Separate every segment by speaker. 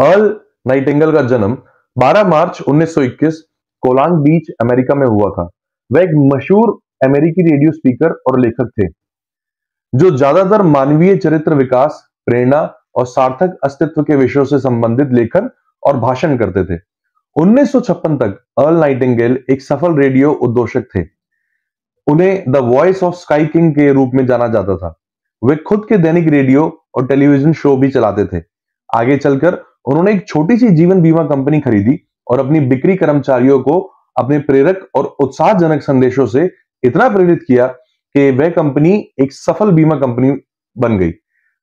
Speaker 1: Earl Nightingale का जन्म 12 मार्च 1921 कोलांग बीच America में हुआ था वह एक मशहूर अमेरिकी रेडियो स्पीकर और लेखक थे जो ज्यादातर मानवीय चरित्र विकास प्रेरणा और सार्थक अस्तित्व के विषयों से संबंधित लेखन और भाषण करते थे 1956 तक अर्ल नाइटिंगेल एक सफल रेडियो उद्घोषक थे उन्हें the voice of sky king के रूप में जाना जाता था वे खुद के दैनिक रेडियो और टेलीविजन शो भी चलाते थे आगे चलकर उन्होंने एक छोटी सी जीवन बीमा कंपनी खरीदी और अपनी बिक्री कर्मचारियों को अपने प्रेरक और उत्साहजनक संदेशों से इतना प्रेरित किया कि वह कंपनी एक सफल बीमा कंपनी बन गई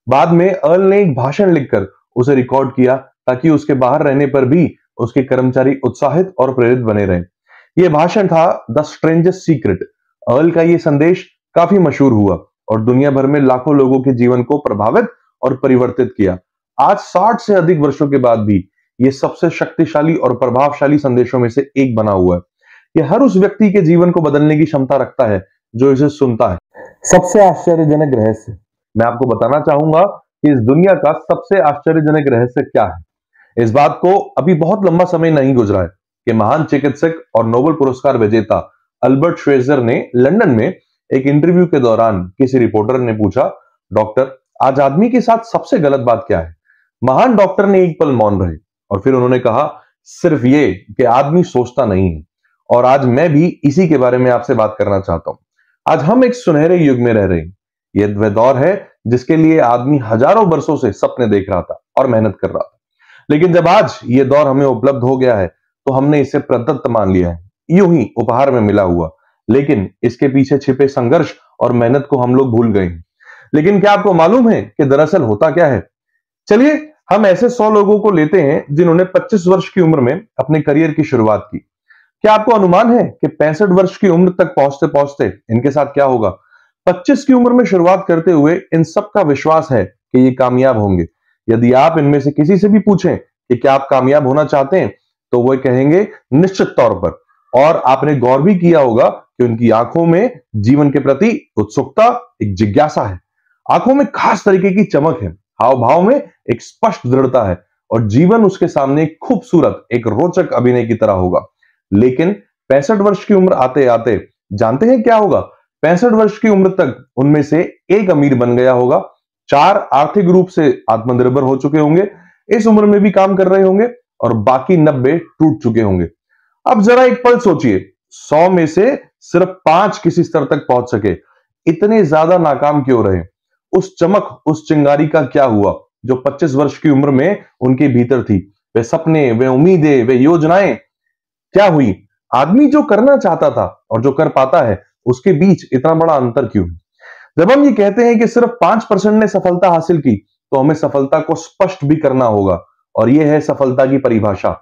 Speaker 1: बाद में अर्ल ने एक भाषण लिखकर उसे रिकॉर्ड किया ताकि उसके बाहर रहने पर भी उसके कर्मचारी उत्साहित और प्रेरित बने रहे यह भाषण था द स्ट्रेंजेस्ट सीक्रेट अर्ल का यह संदेश काफी मशहूर हुआ और दुनिया भर में लाखों लोगों के जीवन को प्रभावित और परिवर्तित किया आज साठ से अधिक वर्षों के बाद भी ये सबसे शक्तिशाली और प्रभावशाली संदेशों में से एक बना हुआ है यह हर उस व्यक्ति के जीवन को बदलने की क्षमता रखता है जो इसे सुनता है सबसे आश्चर्यजनक रहस्य मैं आपको बताना चाहूंगा कि इस दुनिया का सबसे आश्चर्यजनक रहस्य क्या है इस बात को अभी बहुत लंबा समय नहीं गुजरा है कि महान चिकित्सक और नोबेल पुरस्कार विजेता अल्बर्ट श्वेजर ने लंदन में एक इंटरव्यू के दौरान किसी रिपोर्टर ने पूछा डॉक्टर आज आदमी के साथ सबसे गलत बात क्या है महान डॉक्टर ने एक पल मौन रहे और फिर उन्होंने कहा सिर्फ ये कि आदमी सोचता नहीं है और आज मैं भी इसी के बारे में आपसे बात करना चाहता हूं आज हम एक सुनहरे युग में रह रहे हैं यह वह दौर है जिसके लिए आदमी हजारों वर्षों से सपने देख रहा था और मेहनत कर रहा था लेकिन जब आज ये दौर हमें उपलब्ध हो गया है तो हमने इसे प्रदत्त मान लिया है यूं ही उपहार में मिला हुआ लेकिन इसके पीछे छिपे संघर्ष और मेहनत को हम लोग भूल गए लेकिन क्या आपको मालूम है कि दरअसल होता क्या है चलिए हम ऐसे सौ लोगों को लेते हैं जिन्होंने 25 वर्ष की उम्र में अपने करियर की शुरुआत की क्या आपको अनुमान है कि पैंसठ वर्ष की उम्र तक पहुंचते पहुंचते इनके साथ क्या होगा 25 की उम्र में शुरुआत करते हुए इन सब का विश्वास है कि ये कामयाब होंगे यदि आप इनमें से किसी से भी पूछें कि क्या आप कामयाब होना चाहते हैं तो वो कहेंगे निश्चित तौर पर और आपने गौर भी किया होगा कि उनकी आंखों में जीवन के प्रति उत्सुकता एक जिज्ञासा है आंखों में खास तरीके की चमक है हाव भाव में एक स्पष्ट दृढ़ता है और जीवन उसके सामने खूबसूरत एक रोचक अभिनय की तरह होगा लेकिन पैंसठ वर्ष की उम्र आते आते जानते हैं क्या होगा पैंसठ वर्ष की उम्र तक उनमें से एक अमीर बन गया होगा चार आर्थिक रूप से आत्मनिर्भर हो चुके होंगे इस उम्र में भी काम कर रहे होंगे और बाकी नब्बे टूट चुके होंगे अब जरा एक पल सोचिए सौ में से सिर्फ पांच किसी स्तर तक पहुंच सके इतने ज्यादा नाकाम क्यों रहे उस चमक उस चिंगारी का क्या हुआ जो 25 वर्ष की उम्र में उनके भीतर थी वे सपने वे उम्मीदें वे योजनाएं क्या हुई आदमी जो करना चाहता था और जो कर पाता है उसके बीच इतना बड़ा अंतर क्यों जब हम ये कहते हैं कि सिर्फ पांच परसेंट ने सफलता हासिल की तो हमें सफलता को स्पष्ट भी करना होगा और यह है सफलता की परिभाषा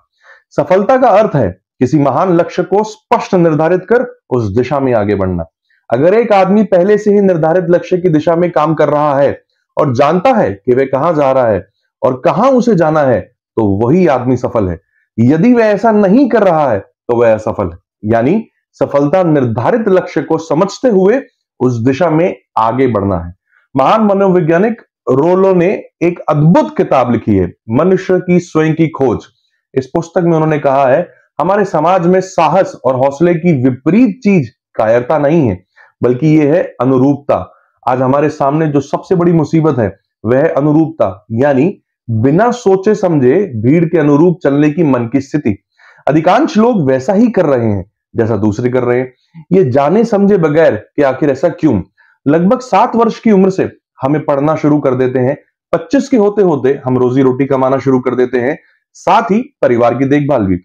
Speaker 1: सफलता का अर्थ है किसी महान लक्ष्य को स्पष्ट निर्धारित कर उस दिशा में आगे बढ़ना अगर एक आदमी पहले से ही निर्धारित लक्ष्य की दिशा में काम कर रहा है और जानता है कि वह कहां जा रहा है और कहां उसे जाना है तो वही आदमी सफल है यदि वह ऐसा नहीं कर रहा है तो वह असफल है यानी सफलता निर्धारित लक्ष्य को समझते हुए उस दिशा में आगे बढ़ना है महान मनोवैज्ञानिक रोलो ने एक अद्भुत किताब लिखी है मनुष्य की स्वयं की खोज इस पुस्तक में उन्होंने कहा है हमारे समाज में साहस और हौसले की विपरीत चीज कायरता नहीं है बल्कि ये है अनुरूपता आज हमारे सामने जो सबसे बड़ी मुसीबत है वह अनुरूपता यानी बिना सोचे समझे भीड़ के अनुरूप चलने की मन की स्थिति अधिकांश लोग वैसा ही कर रहे हैं जैसा दूसरे कर रहे हैं ये जाने समझे बगैर कि आखिर ऐसा क्यों लगभग सात वर्ष की उम्र से हमें पढ़ना शुरू कर देते हैं पच्चीस के होते होते हम रोजी रोटी कमाना शुरू कर देते हैं साथ ही परिवार की देखभाल भी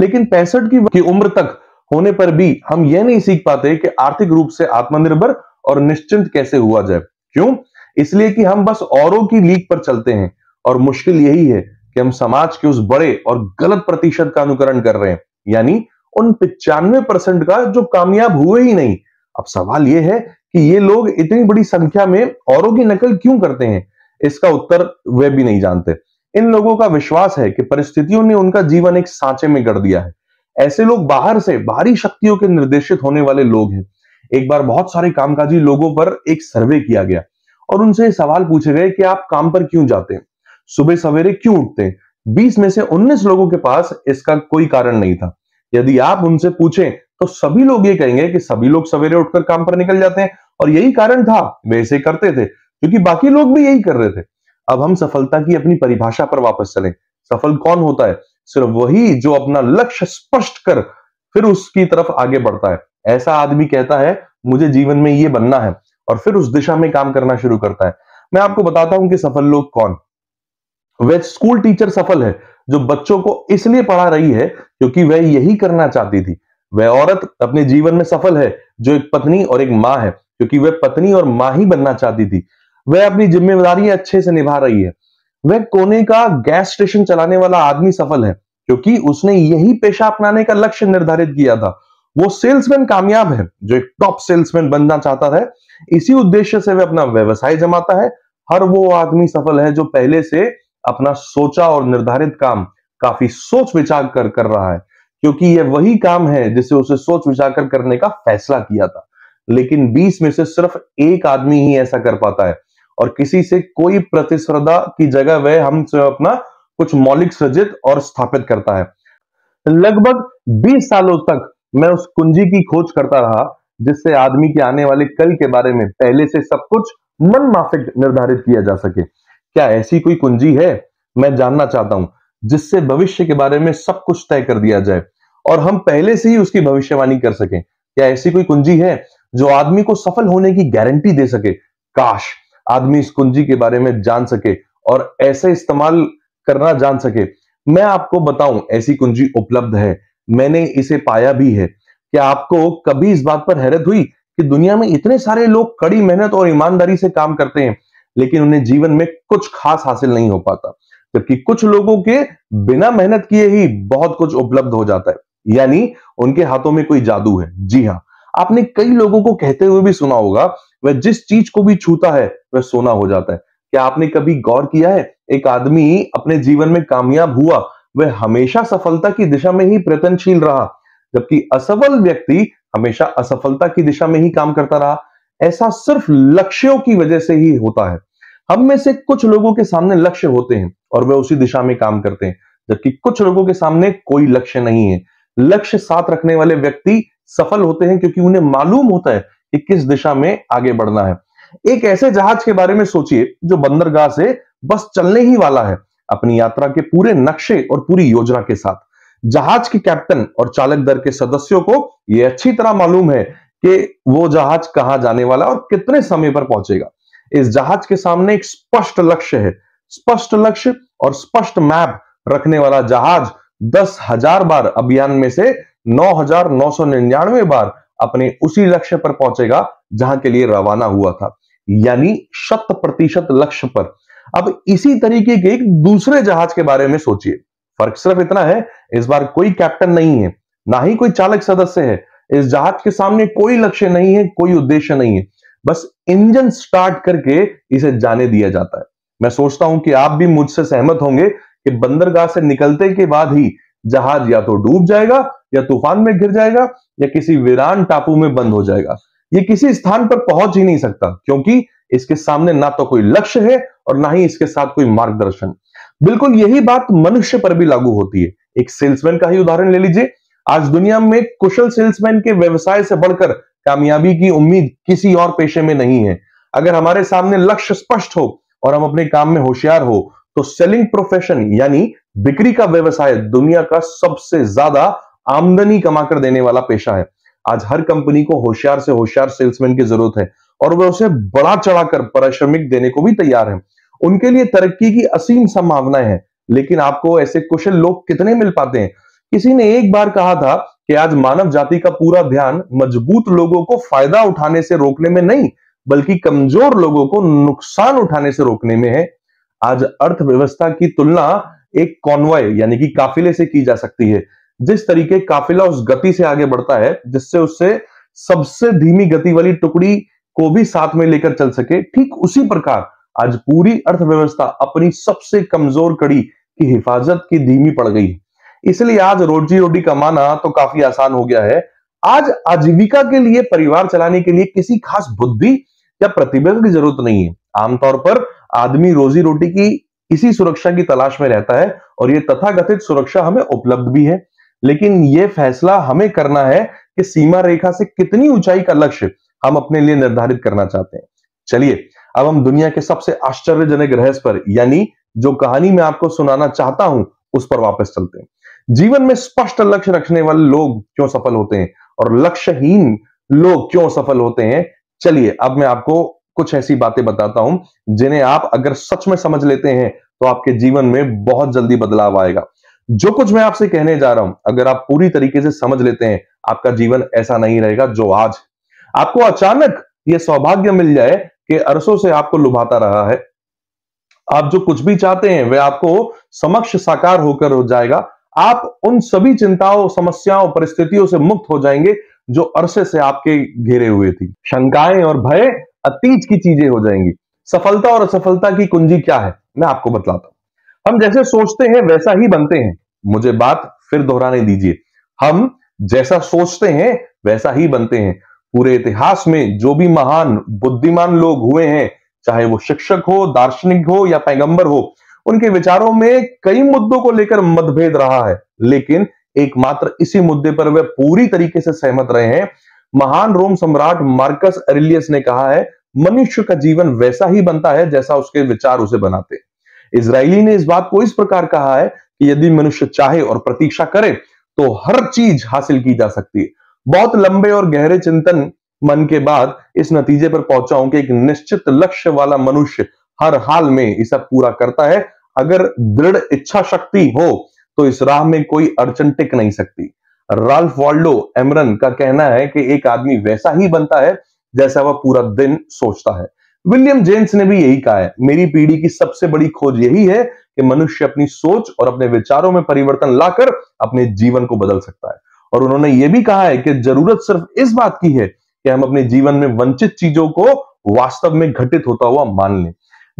Speaker 1: लेकिन पैंसठ की, की उम्र तक होने पर भी हम यह नहीं सीख पाते कि आर्थिक रूप से आत्मनिर्भर और निश्चिंत कैसे हुआ जाए क्यों इसलिए कि हम बस औरों की लीक पर चलते हैं और मुश्किल यही है कि हम समाज के उस बड़े और गलत प्रतिशत का अनुकरण कर रहे हैं यानी उन पिचानवे परसेंट का जो कामयाब हुए ही नहीं अब सवाल यह है कि ये लोग इतनी बड़ी संख्या में औरों की नकल क्यों करते हैं इसका उत्तर वे भी नहीं जानते इन लोगों का विश्वास है कि परिस्थितियों ने उनका जीवन एक सांचे में गढ़ दिया है ऐसे लोग बाहर से बाहरी शक्तियों के निर्देशित होने वाले लोग हैं एक बार बहुत सारे कामकाजी लोगों पर एक सर्वे किया गया और उनसे सवाल पूछे गए कि आप काम पर क्यों जाते हैं सुबह सवेरे क्यों उठते हैं बीस में से उन्नीस लोगों के पास इसका कोई कारण नहीं था यदि आप उनसे पूछें तो सभी लोग ये कहेंगे कि सभी लोग सवेरे उठकर काम पर निकल जाते हैं और यही कारण था वे ऐसे करते थे क्योंकि बाकी लोग भी यही कर रहे थे अब हम सफलता की अपनी परिभाषा पर वापस चलें सफल कौन होता है सिर्फ वही जो अपना लक्ष्य स्पष्ट कर फिर उसकी तरफ आगे बढ़ता है ऐसा आदमी कहता है मुझे जीवन में ये बनना है और फिर उस दिशा में काम करना शुरू करता है मैं आपको बताता हूं कि सफल लोग कौन वह स्कूल टीचर सफल है जो बच्चों को इसलिए पढ़ा रही है क्योंकि वह यही करना चाहती थी वह औरत अपने जीवन में सफल है जो एक पत्नी और एक माँ है क्योंकि वह पत्नी और माँ ही बनना चाहती थी वह अपनी जिम्मेदारी अच्छे से निभा रही है वह कोने का गैस स्टेशन चलाने वाला आदमी सफल है क्योंकि उसने यही पेशा अपनाने का लक्ष्य निर्धारित किया था वो सेल्समैन कामयाब है जो एक टॉप सेल्समैन बनना चाहता है इसी उद्देश्य से वह अपना व्यवसाय जमाता है हर वो आदमी सफल है जो पहले से अपना सोचा और निर्धारित काम काफी सोच विचार कर कर रहा है क्योंकि यह वही काम है जिसे उसे सोच विचार कर करने का फैसला किया था लेकिन 20 में से सिर्फ एक आदमी ही ऐसा कर पाता है और किसी से कोई प्रतिस्पर्धा की जगह वह हम अपना कुछ मौलिक सृजित और स्थापित करता है लगभग 20 सालों तक मैं उस कुंजी की खोज करता रहा जिससे आदमी के आने वाले कल के बारे में पहले से सब कुछ मन माफिक निर्धारित किया जा सके क्या ऐसी कोई कुंजी है मैं जानना चाहता हूं जिससे भविष्य के बारे में सब कुछ तय कर दिया जाए और हम पहले से ही उसकी भविष्यवाणी कर सके क्या ऐसी कोई कुंजी है जो आदमी को सफल होने की गारंटी दे सके काश आदमी इस कुंजी के बारे में जान सके और ऐसे इस्तेमाल करना जान सके मैं आपको बताऊं ऐसी कुंजी उपलब्ध है मैंने इसे पाया भी है क्या आपको कभी इस बात पर हैरत हुई कि दुनिया में इतने सारे लोग कड़ी मेहनत और ईमानदारी से काम करते हैं लेकिन उन्हें जीवन में कुछ खास हासिल नहीं हो पाता जबकि कुछ लोगों के बिना मेहनत किए ही बहुत कुछ उपलब्ध हो जाता है यानी उनके हाथों में कोई जादू है जी हाँ आपने कई लोगों को कहते हुए भी सुना होगा वह जिस चीज को भी छूता है वह सोना हो जाता है क्या आपने कभी गौर किया है एक आदमी अपने जीवन में कामयाब हुआ वह हमेशा सफलता की दिशा में ही प्रयत्नशील रहा जबकि असफल व्यक्ति हमेशा असफलता की दिशा में ही काम करता रहा ऐसा सिर्फ लक्ष्यों की वजह से ही होता है हम में से कुछ लोगों के सामने लक्ष्य होते हैं और वे उसी दिशा में काम करते हैं जबकि कुछ लोगों के सामने कोई लक्ष्य नहीं है लक्ष्य साथ रखने वाले व्यक्ति सफल होते हैं क्योंकि उन्हें मालूम होता है कि किस दिशा में आगे बढ़ना है एक ऐसे जहाज के बारे में सोचिए जो बंदरगाह से बस चलने ही वाला है अपनी यात्रा के पूरे नक्शे और पूरी योजना के साथ जहाज के कैप्टन और चालक दल के सदस्यों को यह अच्छी तरह मालूम है कि वो जहाज कहां जाने वाला और कितने समय पर पहुंचेगा इस जहाज के सामने एक स्पष्ट लक्ष्य है स्पष्ट लक्ष्य और स्पष्ट मैप रखने वाला जहाज दस हजार बार अभियान में से नौ हजार नौ सौ निन्यानवे बार अपने उसी लक्ष्य पर पहुंचेगा जहां के लिए रवाना हुआ था यानी शत प्रतिशत लक्ष्य पर अब इसी तरीके के एक दूसरे जहाज के बारे में सोचिए फर्क सिर्फ इतना है इस बार कोई कैप्टन नहीं है ना ही कोई चालक सदस्य है इस जहाज के सामने कोई लक्ष्य नहीं है कोई उद्देश्य नहीं है बस इंजन स्टार्ट करके इसे जाने दिया जाता है मैं सोचता हूं कि आप भी मुझसे सहमत होंगे कि बंदरगाह से निकलते के बाद ही जहाज या तो डूब जाएगा या तूफान में गिर जाएगा या किसी वीरान टापू में बंद हो जाएगा ये किसी स्थान पर पहुंच ही नहीं सकता क्योंकि इसके सामने ना तो कोई लक्ष्य है और ना ही इसके साथ कोई मार्गदर्शन बिल्कुल यही बात मनुष्य पर भी लागू होती है एक सेल्समैन का ही उदाहरण ले लीजिए आज दुनिया में कुशल सेल्समैन के व्यवसाय से बढ़कर कामयाबी की उम्मीद किसी और पेशे में नहीं है अगर हमारे सामने लक्ष्य स्पष्ट हो और हम अपने काम में होशियार हो तो सेलिंग प्रोफेशन यानी बिक्री का व्यवसाय दुनिया का सबसे ज्यादा आमदनी कमाकर देने वाला पेशा है आज हर कंपनी को होशियार से होशियार सेल्समैन की जरूरत है और वह उसे बड़ा चढ़ाकर पारिश्रमिक देने को भी तैयार है उनके लिए तरक्की की असीम संभावनाएं हैं लेकिन आपको ऐसे कुशल लोग कितने मिल पाते हैं किसी ने एक बार कहा था कि आज मानव जाति का पूरा ध्यान मजबूत लोगों को फायदा उठाने से रोकने में नहीं बल्कि कमजोर लोगों को नुकसान उठाने से रोकने में है आज अर्थव्यवस्था की तुलना एक कॉन्वॉय यानी कि काफिले से की जा सकती है जिस तरीके काफिला उस गति से आगे बढ़ता है जिससे उससे सबसे धीमी गति वाली टुकड़ी को भी साथ में लेकर चल सके ठीक उसी प्रकार आज पूरी अर्थव्यवस्था अपनी सबसे कमजोर कड़ी की हिफाजत की धीमी पड़ गई इसलिए आज रोजी रोटी कमाना तो काफी आसान हो गया है आज आजीविका के लिए परिवार चलाने के लिए किसी खास बुद्धि या प्रतिबंध की जरूरत नहीं है आमतौर पर आदमी रोजी रोटी की इसी सुरक्षा की तलाश में रहता है और ये तथाकथित सुरक्षा हमें उपलब्ध भी है लेकिन ये फैसला हमें करना है कि सीमा रेखा से कितनी ऊंचाई का लक्ष्य हम अपने लिए निर्धारित करना चाहते हैं चलिए अब हम दुनिया के सबसे आश्चर्यजनक रहस्य पर यानी जो कहानी मैं आपको सुनाना चाहता हूं उस पर वापस चलते हैं जीवन में स्पष्ट लक्ष्य रखने वाले लोग क्यों सफल होते हैं और लक्ष्यहीन लोग क्यों सफल होते हैं चलिए अब मैं आपको कुछ ऐसी बातें बताता हूं जिन्हें आप अगर सच में समझ लेते हैं तो आपके जीवन में बहुत जल्दी बदलाव आएगा जो कुछ मैं आपसे कहने जा रहा हूं अगर आप पूरी तरीके से समझ लेते हैं आपका जीवन ऐसा नहीं रहेगा जो आज आपको अचानक यह सौभाग्य मिल जाए के अरसों से आपको लुभाता रहा है आप जो कुछ भी चाहते हैं वे आपको समक्ष साकार होकर हो जाएगा आप उन सभी चिंताओं समस्याओं परिस्थितियों से मुक्त हो जाएंगे जो अरसे से आपके घेरे हुए थी शंकाएं और भय अतीत की चीजें हो जाएंगी सफलता और असफलता की कुंजी क्या है मैं आपको बतलाता हूं हम जैसे सोचते हैं वैसा ही बनते हैं मुझे बात फिर दोहराने दीजिए हम जैसा सोचते हैं वैसा ही बनते हैं पूरे इतिहास में जो भी महान बुद्धिमान लोग हुए हैं चाहे वो शिक्षक हो दार्शनिक हो या पैगंबर हो उनके विचारों में कई मुद्दों को लेकर मतभेद रहा है लेकिन एकमात्र इसी मुद्दे पर वे पूरी तरीके से सहमत रहे हैं महान रोम सम्राट मार्कस एरिलियस ने कहा है मनुष्य का जीवन वैसा ही बनता है जैसा उसके विचार उसे बनाते इसराइली ने इस बात को इस प्रकार कहा है कि यदि मनुष्य चाहे और प्रतीक्षा करे तो हर चीज हासिल की जा सकती है बहुत लंबे और गहरे चिंतन मन के बाद इस नतीजे पर पहुंचा हूं कि एक निश्चित लक्ष्य वाला मनुष्य हर हाल में इसे पूरा करता है अगर दृढ़ इच्छा शक्ति हो तो इस राह में कोई अड़चन टिक नहीं सकती राल्फ वाल्डो एमरन का कहना है कि एक आदमी वैसा ही बनता है जैसा वह पूरा दिन सोचता है विलियम जेम्स ने भी यही कहा है मेरी पीढ़ी की सबसे बड़ी खोज यही है कि मनुष्य अपनी सोच और अपने विचारों में परिवर्तन लाकर अपने जीवन को बदल सकता है और उन्होंने ये भी कहा है कि जरूरत सिर्फ इस बात की है कि हम अपने जीवन में वंचित चीजों को वास्तव में घटित होता हुआ मान लें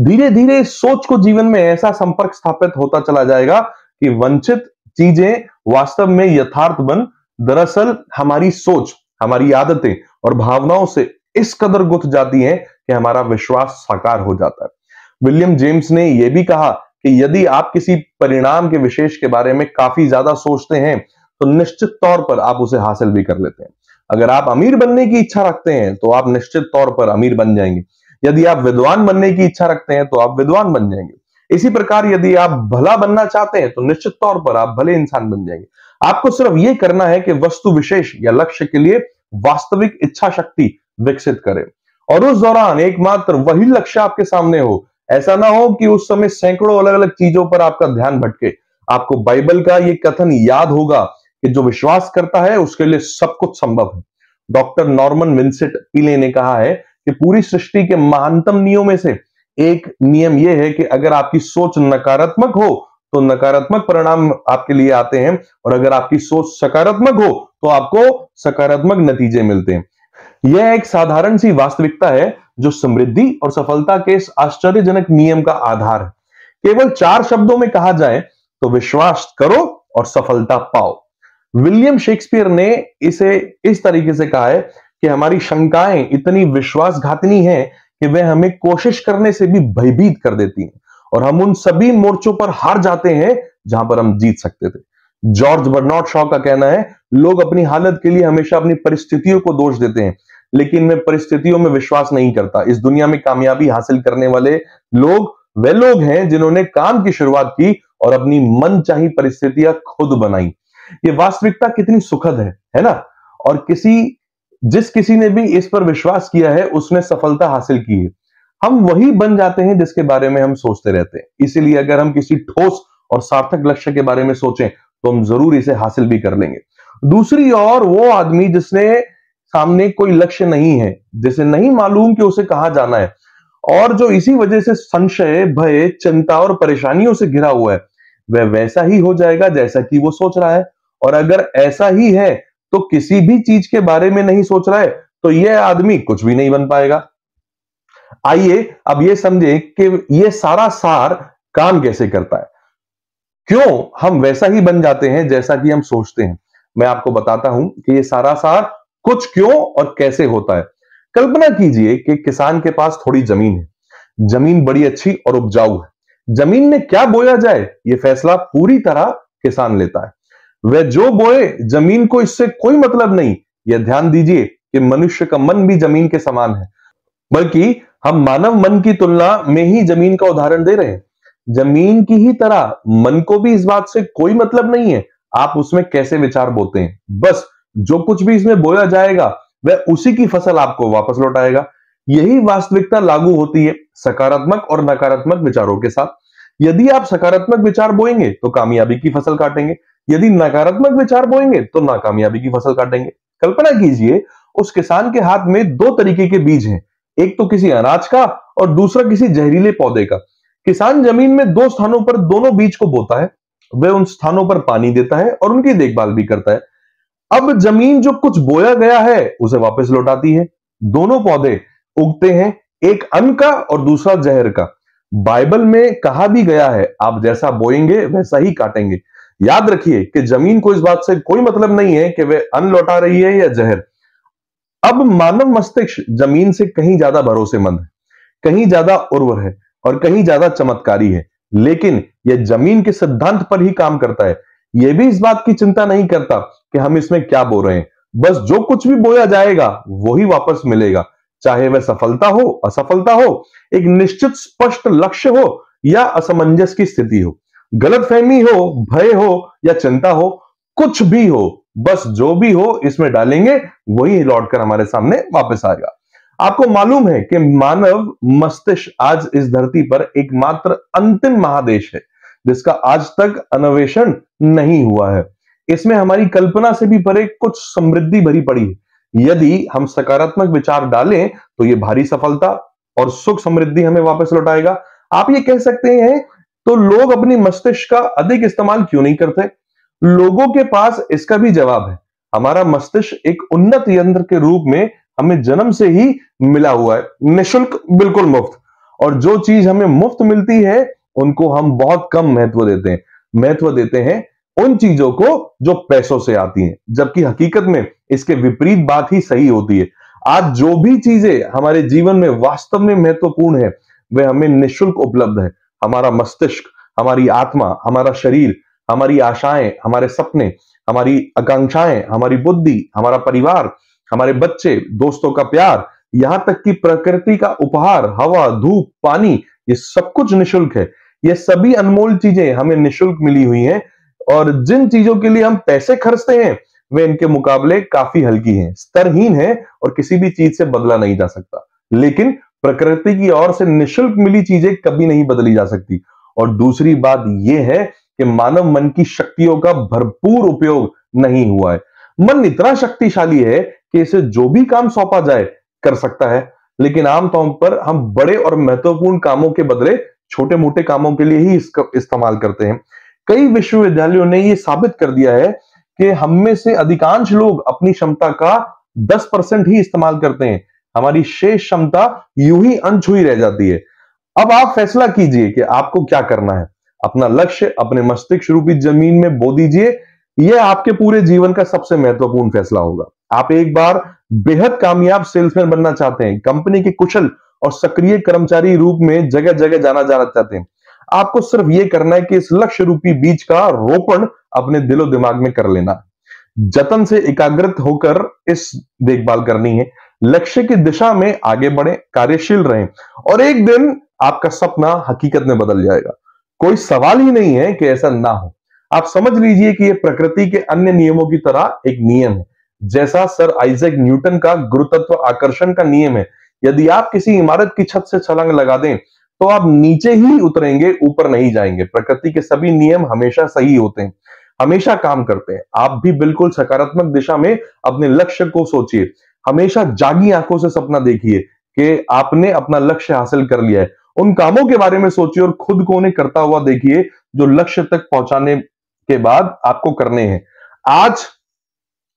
Speaker 1: धीरे धीरे सोच को जीवन में ऐसा संपर्क स्थापित होता चला जाएगा कि वंचित चीजें वास्तव में यथार्थ बन दरअसल हमारी सोच हमारी आदतें और भावनाओं से इस कदर गुथ जाती हैं कि हमारा विश्वास साकार हो जाता है विलियम जेम्स ने यह भी कहा कि यदि आप किसी परिणाम के विशेष के बारे में काफी ज्यादा सोचते हैं तो निश्चित तौर पर आप उसे हासिल भी कर लेते हैं अगर आप अमीर बनने की इच्छा रखते हैं तो आप निश्चित तौर पर अमीर बन जाएंगे यदि आप विद्वान बनने की इच्छा रखते हैं तो आप विद्वान बन जाएंगे इसी प्रकार यदि आप भला बनना चाहते हैं तो निश्चित तौर पर आप भले इंसान बन जाएंगे आपको सिर्फ ये करना है कि वस्तु विशेष या लक्ष्य के लिए वास्तविक इच्छा शक्ति विकसित करें और उस दौरान एकमात्र वही लक्ष्य आपके सामने हो ऐसा ना हो कि उस समय सैकड़ों अलग अलग चीजों पर आपका ध्यान भटके आपको बाइबल का ये कथन याद होगा कि जो विश्वास करता है उसके लिए सब कुछ संभव है डॉक्टर नॉर्मन विंसेट पीले ने कहा है कि पूरी सृष्टि के महानतम नियमों में से एक नियम यह है कि अगर आपकी सोच नकारात्मक हो तो नकारात्मक परिणाम आपके लिए आते हैं और अगर आपकी सोच सकारात्मक हो तो आपको सकारात्मक नतीजे मिलते हैं यह एक साधारण सी वास्तविकता है जो समृद्धि और सफलता के इस आश्चर्यजनक नियम का आधार है केवल चार शब्दों में कहा जाए तो विश्वास करो और सफलता पाओ विलियम शेक्सपियर ने इसे इस तरीके से कहा है कि हमारी शंकाएं इतनी विश्वासघातनी हैं कि वह हमें कोशिश करने से भी भयभीत कर देती हैं और हम उन सभी मोर्चों पर हार जाते हैं जहां पर हम जीत सकते थे जॉर्ज बर्नॉट शॉ का कहना है लोग अपनी हालत के लिए हमेशा अपनी परिस्थितियों को दोष देते हैं लेकिन मैं परिस्थितियों में विश्वास नहीं करता इस दुनिया में कामयाबी हासिल करने वाले लोग वे लोग हैं जिन्होंने काम की शुरुआत की और अपनी मन चाही परिस्थितियां खुद बनाई ये वास्तविकता कितनी सुखद है है ना और किसी जिस किसी ने भी इस पर विश्वास किया है उसने सफलता हासिल की है हम वही बन जाते हैं जिसके बारे में हम सोचते रहते हैं इसीलिए अगर हम किसी ठोस और सार्थक लक्ष्य के बारे में सोचें तो हम जरूर इसे हासिल भी कर लेंगे दूसरी ओर वो आदमी जिसने सामने कोई लक्ष्य नहीं है जिसे नहीं मालूम कि उसे कहा जाना है और जो इसी वजह से संशय भय चिंता और परेशानियों से घिरा हुआ है वह वैसा ही हो जाएगा जैसा कि वो सोच रहा है और अगर ऐसा ही है तो किसी भी चीज के बारे में नहीं सोच रहा है तो यह आदमी कुछ भी नहीं बन पाएगा आइए अब यह समझे कि यह सारा सार काम कैसे करता है क्यों हम वैसा ही बन जाते हैं जैसा कि हम सोचते हैं मैं आपको बताता हूं कि यह सारा सार कुछ क्यों और कैसे होता है कल्पना कीजिए कि किसान के पास थोड़ी जमीन है जमीन बड़ी अच्छी और उपजाऊ है जमीन में क्या बोया जाए यह फैसला पूरी तरह किसान लेता है वह जो बोए जमीन को इससे कोई मतलब नहीं यह ध्यान दीजिए कि मनुष्य का मन भी जमीन के समान है बल्कि हम मानव मन की तुलना में ही जमीन का उदाहरण दे रहे हैं जमीन की ही तरह मन को भी इस बात से कोई मतलब नहीं है आप उसमें कैसे विचार बोते हैं बस जो कुछ भी इसमें बोया जाएगा वह उसी की फसल आपको वापस लौटाएगा यही वास्तविकता लागू होती है सकारात्मक और नकारात्मक विचारों के साथ यदि आप सकारात्मक विचार बोएंगे तो कामयाबी की फसल काटेंगे यदि नकारात्मक विचार बोएंगे तो नाकामयाबी की फसल काटेंगे कल्पना कीजिए उस किसान के हाथ में दो तरीके के बीज हैं एक तो किसी अनाज का और दूसरा किसी जहरीले पौधे का किसान जमीन में दो स्थानों पर दोनों बीज को बोता है वह उन स्थानों पर पानी देता है और उनकी देखभाल भी करता है अब जमीन जो कुछ बोया गया है उसे वापस लौटाती है दोनों पौधे उगते हैं एक अन्न का और दूसरा जहर का बाइबल में कहा भी गया है आप जैसा बोएंगे वैसा ही काटेंगे याद रखिए कि जमीन को इस बात से कोई मतलब नहीं है कि वह अन्न लौटा रही है या जहर अब मानव मस्तिष्क जमीन से कहीं ज्यादा भरोसेमंद है कहीं ज्यादा उर्वर है और कहीं ज्यादा चमत्कारी है लेकिन यह जमीन के सिद्धांत पर ही काम करता है यह भी इस बात की चिंता नहीं करता कि हम इसमें क्या बो रहे हैं बस जो कुछ भी बोया जाएगा वही वापस मिलेगा चाहे वह सफलता हो असफलता हो एक निश्चित स्पष्ट लक्ष्य हो या असमंजस की स्थिति हो गलतफहमी हो भय हो या चिंता हो कुछ भी हो बस जो भी हो इसमें डालेंगे वही लौटकर हमारे सामने वापस आएगा आपको मालूम है कि मानव मस्तिष्क आज इस धरती पर एकमात्र अंतिम महादेश है जिसका आज तक अनवेषण नहीं हुआ है इसमें हमारी कल्पना से भी परे कुछ समृद्धि भरी पड़ी है यदि हम सकारात्मक विचार डालें तो ये भारी सफलता और सुख समृद्धि हमें वापस लौटाएगा आप ये कह सकते हैं तो लोग अपनी मस्तिष्क का अधिक इस्तेमाल क्यों नहीं करते लोगों के पास इसका भी जवाब है हमारा मस्तिष्क एक उन्नत यंत्र के रूप में हमें जन्म से ही मिला हुआ है निशुल्क बिल्कुल मुफ्त और जो चीज हमें मुफ्त मिलती है उनको हम बहुत कम महत्व देते हैं महत्व देते हैं उन चीजों को जो पैसों से आती हैं जबकि हकीकत में इसके विपरीत बात ही सही होती है आज जो भी चीजें हमारे जीवन में वास्तव में महत्वपूर्ण है वह हमें निशुल्क उपलब्ध है हमारा मस्तिष्क हमारी आत्मा हमारा शरीर हमारी आशाएं हमारे सपने हमारी आकांक्षाएं हमारी बुद्धि हमारा परिवार हमारे बच्चे दोस्तों का प्यार यहां तक कि प्रकृति का उपहार हवा धूप पानी ये सब कुछ निशुल्क है ये सभी अनमोल चीजें हमें निशुल्क मिली हुई हैं और जिन चीजों के लिए हम पैसे खर्चते हैं वे इनके मुकाबले काफी हल्की हैं स्तरहीन है और किसी भी चीज से बदला नहीं जा सकता लेकिन प्रकृति की ओर से निशुल्क मिली चीजें कभी नहीं बदली जा सकती और दूसरी बात यह है कि मानव मन की शक्तियों का भरपूर उपयोग नहीं हुआ है मन इतना शक्तिशाली है कि इसे जो भी काम सौंपा जाए कर सकता है लेकिन आमतौर पर हम बड़े और महत्वपूर्ण कामों के बदले छोटे मोटे कामों के लिए ही इसका इस्तेमाल करते हैं कई विश्वविद्यालयों ने यह साबित कर दिया है कि हम में से अधिकांश लोग अपनी क्षमता का 10 परसेंट ही इस्तेमाल करते हैं हमारी शेष क्षमता यू ही अनछुई रह जाती है अब आप फैसला कीजिए कि आपको क्या करना है अपना लक्ष्य अपने मस्तिष्क रूपी जमीन में बो दीजिए यह आपके पूरे जीवन का सबसे महत्वपूर्ण फैसला होगा आप एक बार बेहद कामयाब सेल्समैन बनना चाहते हैं कंपनी के कुशल और सक्रिय कर्मचारी रूप में जगह जगह जाना जाना चाहते हैं आपको सिर्फ ये करना है कि इस लक्ष्य रूपी बीज का रोपण अपने दिलो दिमाग में कर लेना जतन से एकाग्रत होकर इस देखभाल करनी है लक्ष्य की दिशा में आगे बढ़े कार्यशील रहें और एक दिन आपका सपना हकीकत में बदल जाएगा कोई सवाल ही नहीं है कि ऐसा ना हो आप समझ लीजिए कि यह प्रकृति के अन्य नियमों की तरह एक नियम है जैसा सर आइजेक न्यूटन का गुरुतत्व आकर्षण का नियम है यदि आप किसी इमारत की छत से छलांग लगा दें तो आप नीचे ही उतरेंगे ऊपर नहीं जाएंगे प्रकृति के सभी नियम हमेशा सही होते हैं हमेशा काम करते हैं आप भी बिल्कुल सकारात्मक दिशा में अपने लक्ष्य को सोचिए हमेशा जागी आंखों से सपना देखिए कि आपने अपना लक्ष्य हासिल कर लिया है उन कामों के बारे में सोचिए और खुद को उन्हें करता हुआ देखिए जो लक्ष्य तक पहुंचाने के बाद आपको करने हैं आज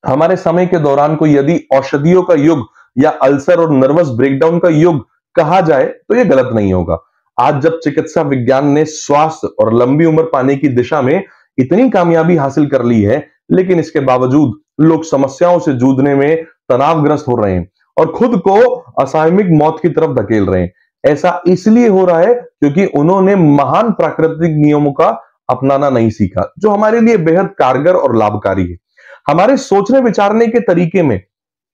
Speaker 1: हमारे समय के दौरान को यदि औषधियों का युग या अल्सर और नर्वस ब्रेकडाउन का युग कहा जाए तो यह गलत नहीं होगा आज जब चिकित्सा विज्ञान ने स्वास्थ्य और लंबी उम्र पाने की दिशा में इतनी कामयाबी हासिल कर ली है लेकिन इसके बावजूद लोग समस्याओं से जूझने में तनावग्रस्त हो रहे हैं और खुद को असामिक मौत की तरफ धकेल रहे हैं ऐसा इसलिए हो रहा है क्योंकि उन्होंने महान प्राकृतिक नियमों का अपनाना नहीं सीखा जो हमारे लिए बेहद कारगर और लाभकारी है हमारे सोचने विचारने के तरीके में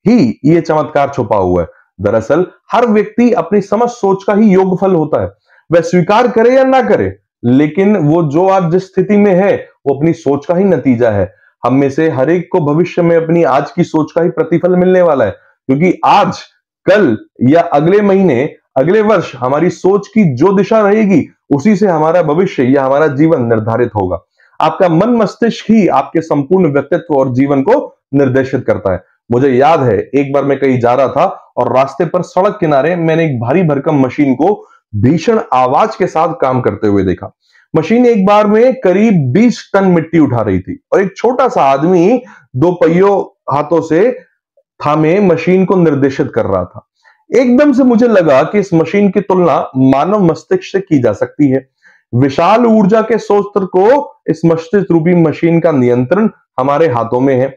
Speaker 1: ही ये चमत्कार छुपा हुआ है दरअसल हर व्यक्ति अपनी समझ सोच का ही योग फल होता है वह स्वीकार करे या ना करे लेकिन वो जो आज जिस स्थिति में है वो अपनी सोच का ही नतीजा है हम में से हर एक को भविष्य में अपनी आज की सोच का ही प्रतिफल मिलने वाला है क्योंकि आज कल या अगले महीने अगले वर्ष हमारी सोच की जो दिशा रहेगी उसी से हमारा भविष्य या हमारा जीवन निर्धारित होगा आपका मन मस्तिष्क ही आपके संपूर्ण व्यक्तित्व और जीवन को निर्देशित करता है मुझे याद है एक बार मैं कहीं जा रहा था और रास्ते पर सड़क किनारे मैंने एक भारी भरकम मशीन को भीषण आवाज के साथ काम करते हुए देखा मशीन एक बार में करीब 20 टन मिट्टी उठा रही थी और एक छोटा सा आदमी दो पहियो हाथों से थामे मशीन को निर्देशित कर रहा था एकदम से मुझे लगा कि इस मशीन की तुलना मानव मस्तिष्क से की जा सकती है विशाल ऊर्जा के शोस्त्र को इस मस्तिष्क रूपी मशीन का नियंत्रण हमारे हाथों में है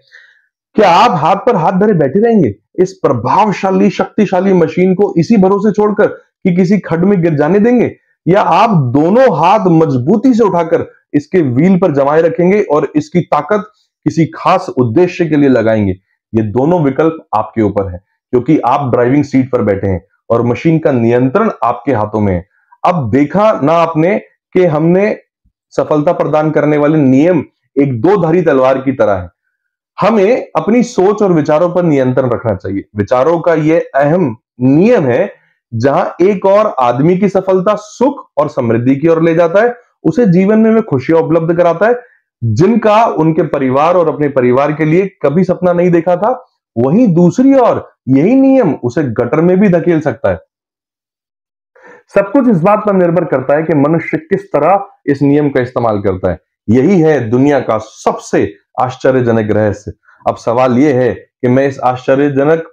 Speaker 1: क्या आप हाथ पर हाथ धरे बैठे रहेंगे इस प्रभावशाली शक्तिशाली मशीन को इसी भरोसे छोड़कर कि किसी खड में गिर जाने देंगे या आप दोनों हाथ मजबूती से उठाकर इसके व्हील पर जमाए रखेंगे और इसकी ताकत किसी खास उद्देश्य के लिए लगाएंगे ये दोनों विकल्प आपके ऊपर है क्योंकि आप ड्राइविंग सीट पर बैठे हैं और मशीन का नियंत्रण आपके हाथों में है अब देखा ना आपने कि हमने सफलता प्रदान करने वाले नियम एक दो धारी तलवार की तरह है हमें अपनी सोच और विचारों पर नियंत्रण रखना चाहिए विचारों का यह अहम नियम है जहां एक और आदमी की सफलता सुख और समृद्धि की ओर ले जाता है उसे जीवन में खुशियां उपलब्ध कराता है जिनका उनके परिवार और अपने परिवार के लिए कभी सपना नहीं देखा था वही दूसरी ओर यही नियम उसे गटर में भी धकेल सकता है सब कुछ इस बात पर निर्भर करता है कि मनुष्य किस तरह इस नियम का इस्तेमाल करता है यही है दुनिया का सबसे आश्चर्यजनक रहस्य अब सवाल यह है कि मैं इस आश्चर्यजनक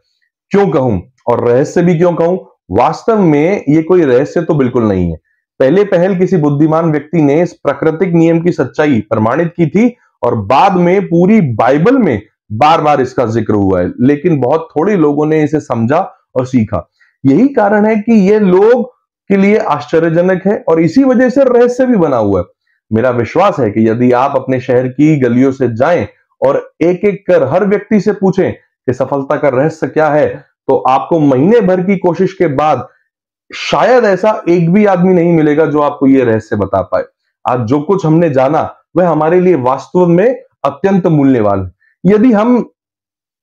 Speaker 1: क्यों कहूं और रहस्य भी क्यों कहूं वास्तव में ये कोई रहस्य तो बिल्कुल नहीं है पहले पहल किसी बुद्धिमान व्यक्ति ने इस प्राकृतिक नियम की सच्चाई प्रमाणित की थी और बाद में पूरी बाइबल में बार बार इसका जिक्र हुआ है लेकिन बहुत थोड़े लोगों ने इसे समझा और सीखा यही कारण है कि ये लोग के लिए आश्चर्यजनक है और इसी वजह से रहस्य भी बना हुआ है मेरा विश्वास है कि यदि आप अपने शहर की गलियों से जाएं और एक एक कर हर व्यक्ति से पूछें कि सफलता का रहस्य क्या है तो आपको महीने भर की कोशिश के बाद शायद ऐसा एक भी आदमी नहीं मिलेगा जो आपको ये रहस्य बता पाए आज जो कुछ हमने जाना वह हमारे लिए वास्तव में अत्यंत मूल्यवान है यदि हम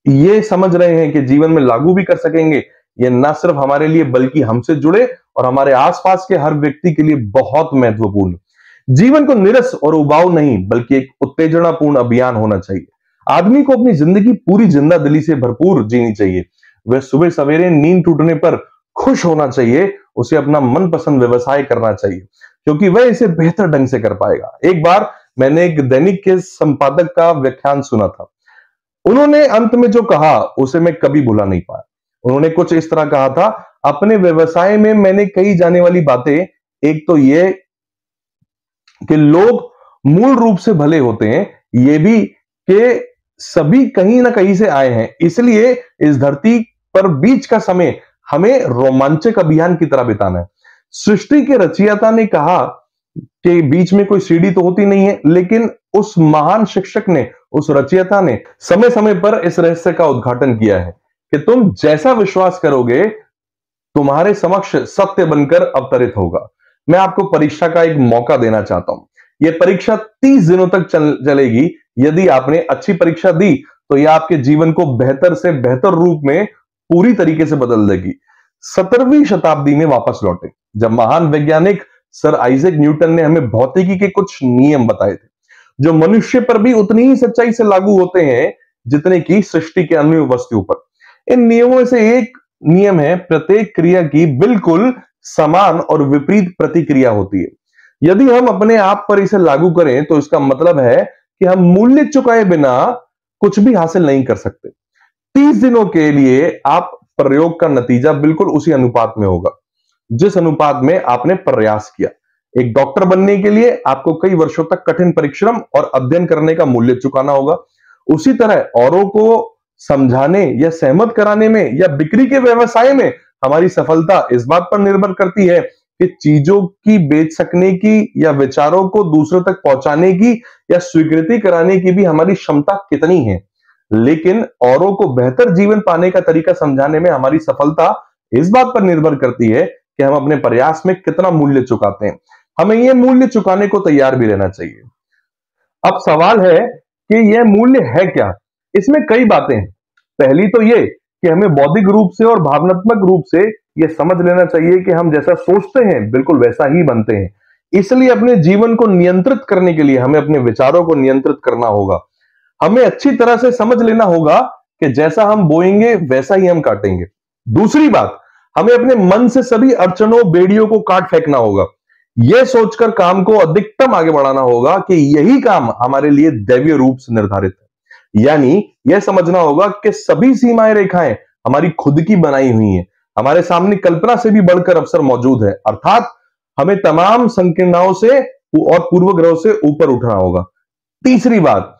Speaker 1: ये समझ रहे हैं कि जीवन में लागू भी कर सकेंगे ये न सिर्फ हमारे लिए बल्कि हमसे जुड़े और हमारे आसपास के हर व्यक्ति के लिए बहुत महत्वपूर्ण जीवन को निरस और उबाऊ नहीं बल्कि एक उत्तेजनापूर्ण अभियान होना चाहिए आदमी को अपनी जिंदगी पूरी जिंदा दिली से भरपूर जीनी चाहिए वह सुबह सवेरे नींद टूटने पर खुश होना चाहिए उसे अपना मनपसंद व्यवसाय करना चाहिए क्योंकि वह इसे बेहतर ढंग से कर पाएगा एक बार मैंने एक दैनिक के संपादक का व्याख्यान सुना था उन्होंने अंत में जो कहा उसे मैं कभी भुला नहीं पाया उन्होंने कुछ इस तरह कहा था अपने व्यवसाय में मैंने कही जाने वाली बातें एक तो ये कि लोग मूल रूप से भले होते हैं ये भी कि सभी कहीं ना कहीं से आए हैं इसलिए इस धरती पर बीच का समय हमें रोमांचक अभियान की तरह बिताना है सृष्टि के रचियता ने कहा कि बीच में कोई सीढ़ी तो होती नहीं है लेकिन उस महान शिक्षक ने उस रचियता ने समय समय पर इस रहस्य का उद्घाटन किया है कि तुम जैसा विश्वास करोगे तुम्हारे समक्ष सत्य बनकर अवतरित होगा मैं आपको परीक्षा का एक मौका देना चाहता हूं यह परीक्षा तीस दिनों तक चल, चलेगी यदि आपने अच्छी परीक्षा दी तो यह आपके जीवन को बेहतर से बेहतर रूप में पूरी तरीके से बदल देगी सत्रहवीं शताब्दी में वापस लौटे जब महान वैज्ञानिक सर आइजेक न्यूटन ने हमें भौतिकी के कुछ नियम बताए थे जो मनुष्य पर भी उतनी ही सच्चाई से लागू होते हैं जितने की सृष्टि के अन्य वस्तुओं पर इन नियमों से एक नियम है प्रत्येक क्रिया की बिल्कुल समान और विपरीत प्रतिक्रिया होती है यदि हम अपने आप पर इसे लागू करें तो इसका मतलब है कि हम मूल्य चुकाए बिना कुछ भी हासिल नहीं कर सकते तीस दिनों के लिए आप प्रयोग का नतीजा बिल्कुल उसी अनुपात में होगा जिस अनुपात में आपने प्रयास किया एक डॉक्टर बनने के लिए आपको कई वर्षों तक कठिन परिश्रम और अध्ययन करने का मूल्य चुकाना होगा उसी तरह औरों को समझाने या सहमत कराने में या बिक्री के व्यवसाय में हमारी सफलता इस बात पर निर्भर करती है कि चीजों की बेच सकने की या विचारों को दूसरों तक पहुंचाने की या स्वीकृति कराने की भी हमारी क्षमता कितनी है लेकिन औरों को बेहतर जीवन पाने का तरीका समझाने में हमारी सफलता इस बात पर निर्भर करती है कि हम अपने प्रयास में कितना मूल्य चुकाते हैं हमें यह मूल्य चुकाने को तैयार भी रहना चाहिए अब सवाल है कि यह मूल्य है क्या इसमें कई बातें हैं पहली तो ये कि हमें बौद्धिक रूप से और भावनात्मक रूप से ये समझ लेना चाहिए कि हम जैसा सोचते हैं बिल्कुल वैसा ही बनते हैं इसलिए अपने जीवन को नियंत्रित करने के लिए हमें अपने विचारों को नियंत्रित करना होगा हमें अच्छी तरह से समझ लेना होगा कि जैसा हम बोएंगे वैसा ही हम काटेंगे दूसरी बात हमें अपने मन से सभी अड़चनों बेड़ियों को काट फेंकना होगा यह सोचकर काम को अधिकतम आगे बढ़ाना होगा कि यही काम हमारे लिए दैवीय रूप से निर्धारित है यानी यह समझना होगा कि सभी सीमाएं रेखाएं हमारी खुद की बनाई हुई हैं हमारे सामने कल्पना से भी बढ़कर अवसर मौजूद है अर्थात हमें तमाम संकीर्णाओं से और पूर्व ग्रह से ऊपर उठना होगा तीसरी बात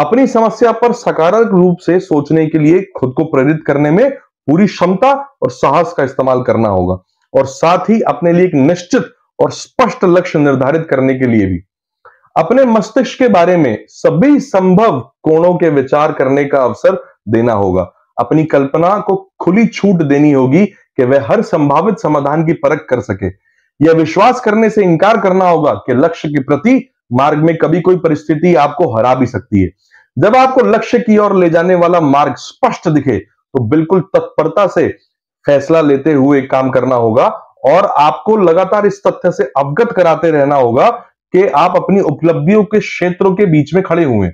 Speaker 1: अपनी समस्या पर सकारात्मक रूप से सोचने के लिए खुद को प्रेरित करने में पूरी क्षमता और साहस का इस्तेमाल करना होगा और साथ ही अपने लिए एक निश्चित और स्पष्ट लक्ष्य निर्धारित करने के लिए भी अपने मस्तिष्क के बारे में सभी संभव कोणों के विचार करने का अवसर देना होगा अपनी कल्पना को खुली छूट देनी होगी कि वह हर संभावित समाधान की परख कर सके यह विश्वास करने से इंकार करना होगा कि लक्ष्य के प्रति मार्ग में कभी कोई परिस्थिति आपको हरा भी सकती है जब आपको लक्ष्य की ओर ले जाने वाला मार्ग स्पष्ट दिखे तो बिल्कुल तत्परता से फैसला लेते हुए काम करना होगा और आपको लगातार इस तथ्य से अवगत कराते रहना होगा कि आप अपनी उपलब्धियों के क्षेत्रों के बीच में खड़े हुए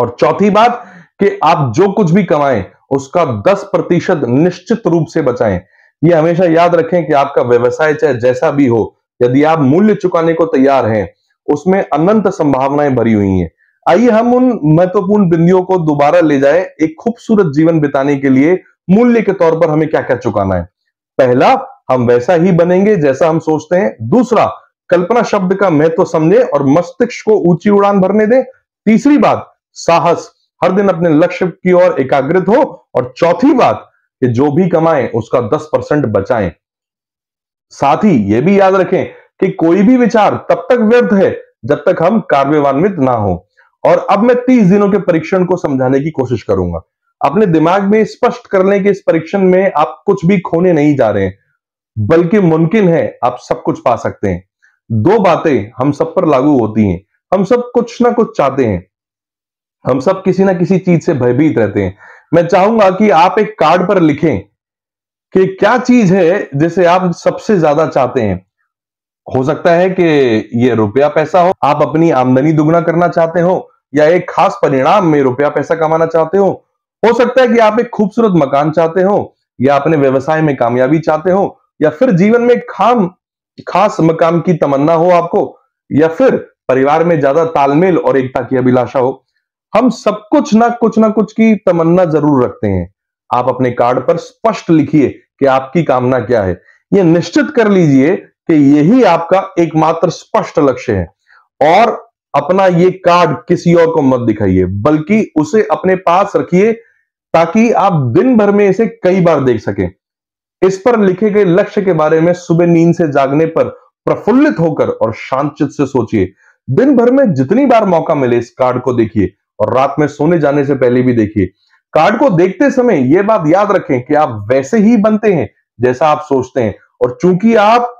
Speaker 1: और चौथी बात कि आप जो कुछ भी कमाएं उसका 10 प्रतिशत निश्चित रूप से बचाएं ये हमेशा याद रखें कि आपका व्यवसाय चाहे जैसा भी हो यदि आप मूल्य चुकाने को तैयार हैं उसमें अनंत संभावनाएं भरी हुई हैं आइए हम उन महत्वपूर्ण बिंदियों को दोबारा ले जाए एक खूबसूरत जीवन बिताने के लिए मूल्य के तौर पर हमें क्या क्या चुकाना है पहला हम वैसा ही बनेंगे जैसा हम सोचते हैं दूसरा कल्पना शब्द का महत्व समझे और मस्तिष्क को ऊंची उड़ान भरने दें तीसरी बात साहस हर दिन अपने लक्ष्य की ओर एकाग्रित हो और चौथी बात कि जो भी कमाएं उसका 10 परसेंट बचाए साथ ही यह भी याद रखें कि कोई भी विचार तब तक व्यर्थ है जब तक हम कार्यवान्वित ना हो और अब मैं तीस दिनों के परीक्षण को समझाने की कोशिश करूंगा अपने दिमाग में स्पष्ट कर लें कि इस परीक्षण में आप कुछ भी खोने नहीं जा रहे हैं बल्कि मुमकिन है आप सब कुछ पा सकते हैं दो बातें हम सब पर लागू होती हैं हम सब कुछ ना कुछ चाहते हैं हम सब किसी ना किसी चीज से भयभीत रहते हैं मैं चाहूंगा कि आप एक कार्ड पर लिखें कि क्या चीज है जिसे आप सबसे ज्यादा चाहते हैं हो सकता है कि ये रुपया पैसा हो आप अपनी आमदनी दुगना करना चाहते हो या एक खास परिणाम में रुपया पैसा कमाना चाहते हो हो सकता है कि आप एक खूबसूरत मकान चाहते हो या अपने व्यवसाय में कामयाबी चाहते हो या फिर जीवन में खाम खास मकाम की तमन्ना हो आपको या फिर परिवार में ज्यादा तालमेल और एकता की अभिलाषा हो हम सब कुछ ना कुछ ना कुछ की तमन्ना जरूर रखते हैं आप अपने कार्ड पर स्पष्ट लिखिए कि आपकी कामना क्या है ये निश्चित कर लीजिए कि यही आपका एकमात्र स्पष्ट लक्ष्य है और अपना ये कार्ड किसी और को मत दिखाइए बल्कि उसे अपने पास रखिए ताकि आप दिन भर में इसे कई बार देख सकें इस पर लिखे गए लक्ष्य के बारे में सुबह नींद से जागने पर प्रफुल्लित होकर और शांत से सोचिए दिन भर में जितनी बार मौका मिले इस कार्ड को देखिए और रात में सोने जाने से पहले भी देखिए कार्ड को देखते समय यह बात याद रखें कि आप वैसे ही बनते हैं जैसा आप सोचते हैं और चूंकि आप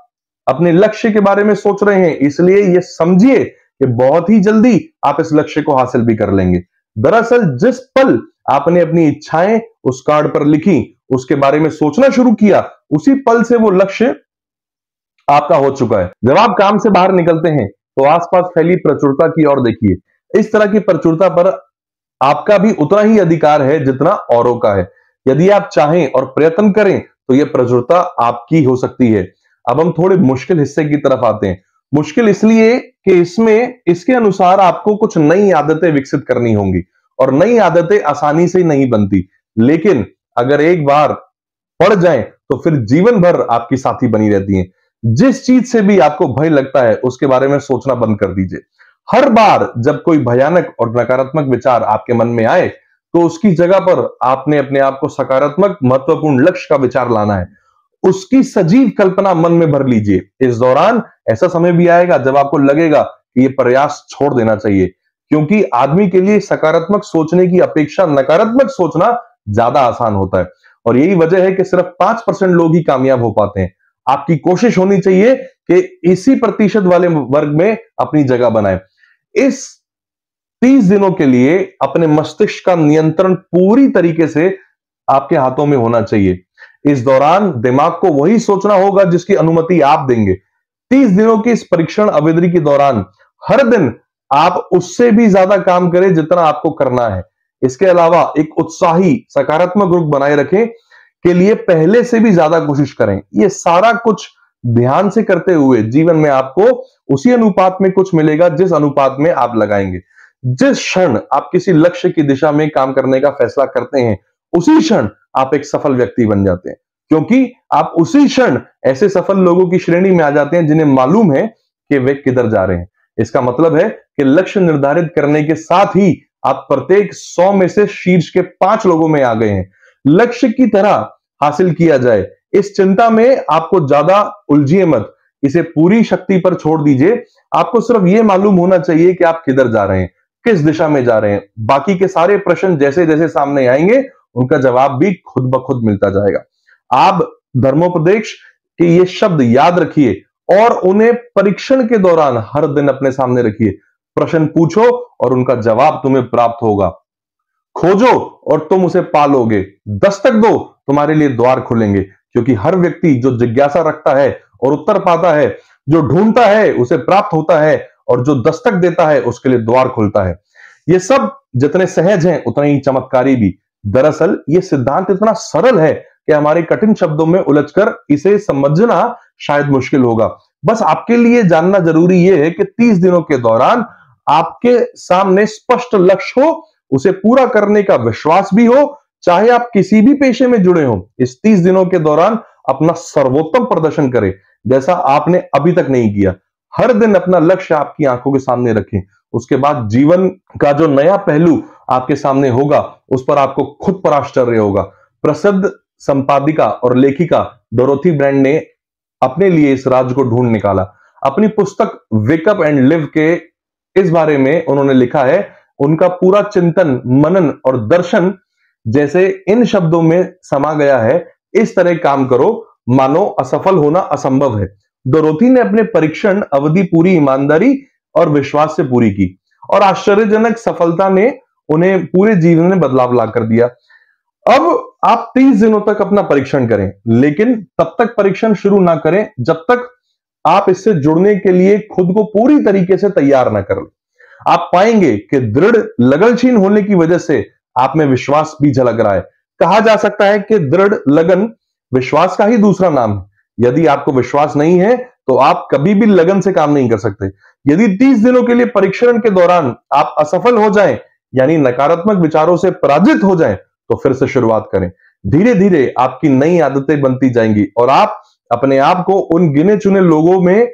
Speaker 1: अपने लक्ष्य के बारे में सोच रहे हैं इसलिए यह समझिए कि बहुत ही जल्दी आप इस लक्ष्य को हासिल भी कर लेंगे दरअसल जिस पल आपने अपनी इच्छाएं उस कार्ड पर लिखी उसके बारे में सोचना शुरू किया उसी पल से वो लक्ष्य आपका हो चुका है जब आप काम से बाहर निकलते हैं तो आसपास फैली प्रचुरता की ओर देखिए इस तरह की प्रचुरता पर आपका भी उतना ही अधिकार है जितना औरों का है यदि आप चाहें और प्रयत्न करें तो यह प्रचुरता आपकी हो सकती है अब हम थोड़े मुश्किल हिस्से की तरफ आते हैं मुश्किल इसलिए कि इसमें इसके अनुसार आपको कुछ नई आदतें विकसित करनी होंगी और नई आदतें आसानी से नहीं बनती लेकिन अगर एक बार पड़ जाए तो फिर जीवन भर आपकी साथी बनी रहती है जिस चीज से भी आपको भय लगता है उसके बारे में सोचना बंद कर दीजिए हर बार जब कोई भयानक और नकारात्मक विचार आपके मन में आए तो उसकी जगह पर आपने अपने आप को सकारात्मक महत्वपूर्ण लक्ष्य का विचार लाना है उसकी सजीव कल्पना मन में भर लीजिए इस दौरान ऐसा समय भी आएगा जब आपको लगेगा कि ये प्रयास छोड़ देना चाहिए क्योंकि आदमी के लिए सकारात्मक सोचने की अपेक्षा नकारात्मक सोचना ज्यादा आसान होता है और यही वजह है कि सिर्फ पांच परसेंट लोग ही कामयाब हो पाते हैं आपकी कोशिश होनी चाहिए कि इसी प्रतिशत वाले वर्ग में अपनी जगह बनाए इस तीस दिनों के लिए अपने मस्तिष्क का नियंत्रण पूरी तरीके से आपके हाथों में होना चाहिए इस दौरान दिमाग को वही सोचना होगा जिसकी अनुमति आप देंगे तीस दिनों की इस परीक्षण अवधि के दौरान हर दिन आप उससे भी ज्यादा काम करें जितना आपको करना है इसके अलावा एक उत्साही सकारात्मक रूप बनाए रखें के लिए पहले से भी ज्यादा कोशिश करें यह सारा कुछ ध्यान से करते हुए जीवन में आपको उसी अनुपात में कुछ मिलेगा जिस अनुपात में आप लगाएंगे जिस क्षण आप किसी लक्ष्य की दिशा में काम करने का फैसला करते हैं उसी क्षण आप एक सफल व्यक्ति बन जाते हैं क्योंकि आप उसी क्षण ऐसे सफल लोगों की श्रेणी में आ जाते हैं जिन्हें मालूम है कि वे किधर जा रहे हैं इसका मतलब है कि लक्ष्य निर्धारित करने के साथ ही आप प्रत्येक सौ में से शीर्ष के पांच लोगों में आ गए हैं लक्ष्य की तरह हासिल किया जाए इस चिंता में आपको ज्यादा उलझिए मत इसे पूरी शक्ति पर छोड़ दीजिए आपको सिर्फ ये मालूम होना चाहिए कि आप किधर जा रहे हैं किस दिशा में जा रहे हैं बाकी के सारे प्रश्न जैसे जैसे सामने आएंगे उनका जवाब भी खुद ब खुद मिलता जाएगा आप धर्मोपदेश के ये शब्द याद रखिए और उन्हें परीक्षण के दौरान हर दिन अपने सामने रखिए प्रश्न पूछो और उनका जवाब तुम्हें प्राप्त होगा खोजो और तुम उसे पालोगे दस्तक दो तुम्हारे लिए द्वार खुलेंगे क्योंकि हर व्यक्ति जो जिज्ञासा रखता है और उत्तर पाता है जो ढूंढता है उसे प्राप्त होता है और जो दस्तक देता है उसके लिए द्वार खुलता है ये सब जितने सहज हैं उतने ही चमत्कारी भी दरअसल ये सिद्धांत इतना सरल है कि हमारे कठिन शब्दों में उलझकर इसे समझना शायद मुश्किल होगा बस आपके लिए जानना जरूरी यह है कि 30 दिनों के दौरान आपके सामने स्पष्ट लक्ष्य हो उसे पूरा करने का विश्वास भी हो चाहे आप किसी भी पेशे में जुड़े हो इस 30 दिनों के दौरान अपना सर्वोत्तम प्रदर्शन करें जैसा आपने अभी तक नहीं किया हर दिन अपना लक्ष्य आपकी आंखों के सामने रखें उसके बाद जीवन का जो नया पहलू आपके सामने होगा उस पर आपको खुद पर आश्चर्य होगा प्रसिद्ध संपादिका और लेखिका डोरोथी ब्रांड ने अपने लिए इस राज को ढूंढ निकाला अपनी पुस्तक वेकअप एंड लिव के इस बारे में उन्होंने लिखा है उनका पूरा चिंतन मनन और दर्शन जैसे इन शब्दों में समा गया है इस तरह काम करो मानो असफल होना असंभव है डोरोथी ने अपने परीक्षण अवधि पूरी ईमानदारी और विश्वास से पूरी की और आश्चर्यजनक सफलता ने उन्हें पूरे जीवन में बदलाव ला कर दिया अब आप 30 दिनों तक अपना परीक्षण करें लेकिन तब तक परीक्षण शुरू ना करें जब तक आप इससे जुड़ने के लिए खुद को पूरी तरीके से तैयार ना कर आप पाएंगे कि दृढ़ लगनशीन होने की वजह से आप में विश्वास भी झलक रहा है कहा जा सकता है कि दृढ़ लगन विश्वास का ही दूसरा नाम है यदि आपको विश्वास नहीं है तो आप कभी भी लगन से काम नहीं कर सकते यदि 30 दिनों के लिए परीक्षण के दौरान आप असफल हो जाएं यानी नकारात्मक विचारों से पराजित हो जाएं तो फिर से शुरुआत करें धीरे धीरे आपकी नई आदतें बनती जाएंगी और आप अपने आप को उन गिने चुने लोगों में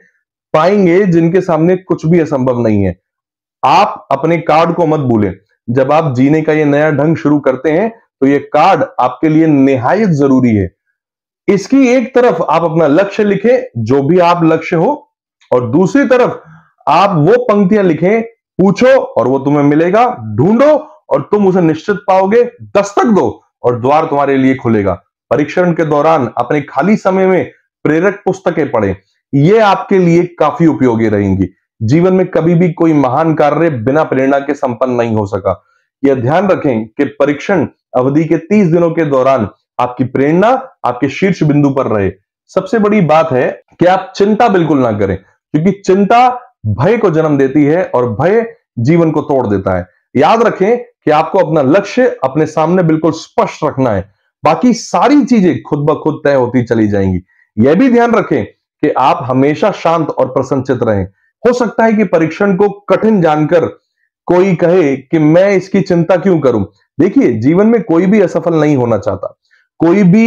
Speaker 1: पाएंगे जिनके सामने कुछ भी असंभव नहीं है आप अपने कार्ड को मत भूलें जब आप जीने का यह नया ढंग शुरू करते हैं तो ये कार्ड आपके लिए निहायत जरूरी है इसकी एक तरफ आप अपना लक्ष्य लिखें जो भी आप लक्ष्य हो और दूसरी तरफ आप वो पंक्तियां लिखें पूछो और वो तुम्हें मिलेगा ढूंढो और तुम उसे निश्चित पाओगे दस्तक दो और द्वार तुम्हारे लिए खुलेगा परीक्षण के दौरान अपने खाली समय में प्रेरक पुस्तकें पढ़ें ये आपके लिए काफी उपयोगी रहेंगी जीवन में कभी भी कोई महान कार्य बिना प्रेरणा के संपन्न नहीं हो सका यह ध्यान रखें कि परीक्षण अवधि के 30 दिनों के दौरान आपकी प्रेरणा आपके शीर्ष बिंदु पर रहे सबसे बड़ी बात है कि आप चिंता बिल्कुल ना करें क्योंकि चिंता भय को जन्म देती है और भय जीवन को तोड़ देता है याद रखें कि आपको अपना लक्ष्य अपने सामने बिल्कुल स्पष्ट रखना है बाकी सारी चीजें खुद ब खुद तय होती चली जाएंगी यह भी ध्यान रखें कि आप हमेशा शांत और प्रसन्नचित रहें हो सकता है कि परीक्षण को कठिन जानकर कोई कहे कि मैं इसकी चिंता क्यों करूं देखिए जीवन में कोई भी असफल नहीं होना चाहता कोई भी